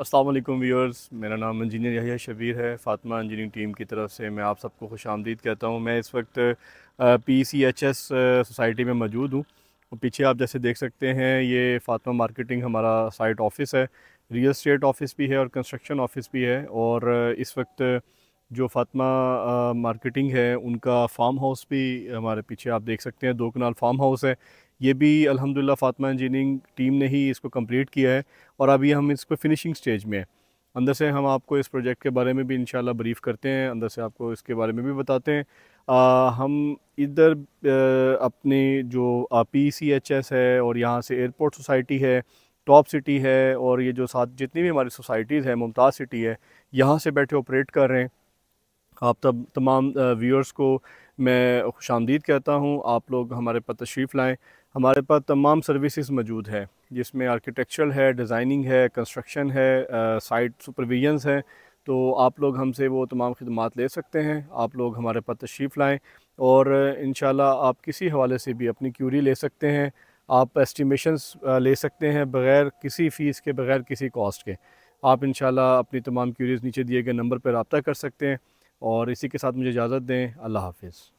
Aslam viewers मेरा नाम engineer यही शबीर है फातिमा इंजीनियरिंग टीम की तरफ से मैं आप सबको खुश आमदीद कहता हूँ मैं इस वक्त P C H S society में मौजूद हूँ पीछे आप जैसे देख सकते हैं ये फातिमा मार्केटिंग हमारा साइट ऑफिस है रियल स्टेट ऑफिस भी है और कंस्ट्रक्शन ऑफिस भी है और इस वक्त जो फातमा मार्केटिंग है उनका फार्म हाउस भी हमारे पीछे आप देख सकते हैं दो कनाल फार्म हाउस है ये भी अल्हम्दुलिल्लाह फातमा इंजीनियरिंग टीम ने ही इसको कंप्लीट किया है और अभी हम इसको फिनिशिंग स्टेज में है अंदर से हम आपको इस प्रोजेक्ट के बारे में भी इन ब्रीफ करते हैं अंदर से आपको इसके बारे में भी बताते हैं आ, हम इधर अपने जो पी सी एच एस है और यहाँ से एयरपोर्ट सोसाइटी है टॉप सिटी है और ये जो साथ जितनी भी हमारी सोसाइटीज़ हैं मुमताज़ सिटी है यहाँ से बैठे ऑपरेट कर रहे हैं आप तब तमाम व्यूअर्स को मैं खुश आमदीद कहता हूँ आप लोग हमारे पास तशरीफ़ लाएँ हमारे पास तमाम सर्विसेज मौजूद है जिसमें आर्किटेक्चरल है डिज़ाइनिंग है कंस्ट्रक्शन है साइट सुपरविजन्स हैं तो आप लोग हमसे वो तमाम खदमात ले सकते हैं आप लोग हमारे पास तशरीफ़ लाएँ और इन आप किसी हवाले से भी अपनी क्यूरी ले सकते हैं आप एस्टिमेशंस ले सकते हैं बग़ैर किसी फ़ीस के बग़ैर किसी कॉस्ट के आप इन अपनी तमाम क्यूरीज़ नीचे दिए गए नंबर पर रबता कर सकते हैं और इसी के साथ मुझे इजाज़त दें अल्लाह हाफिज़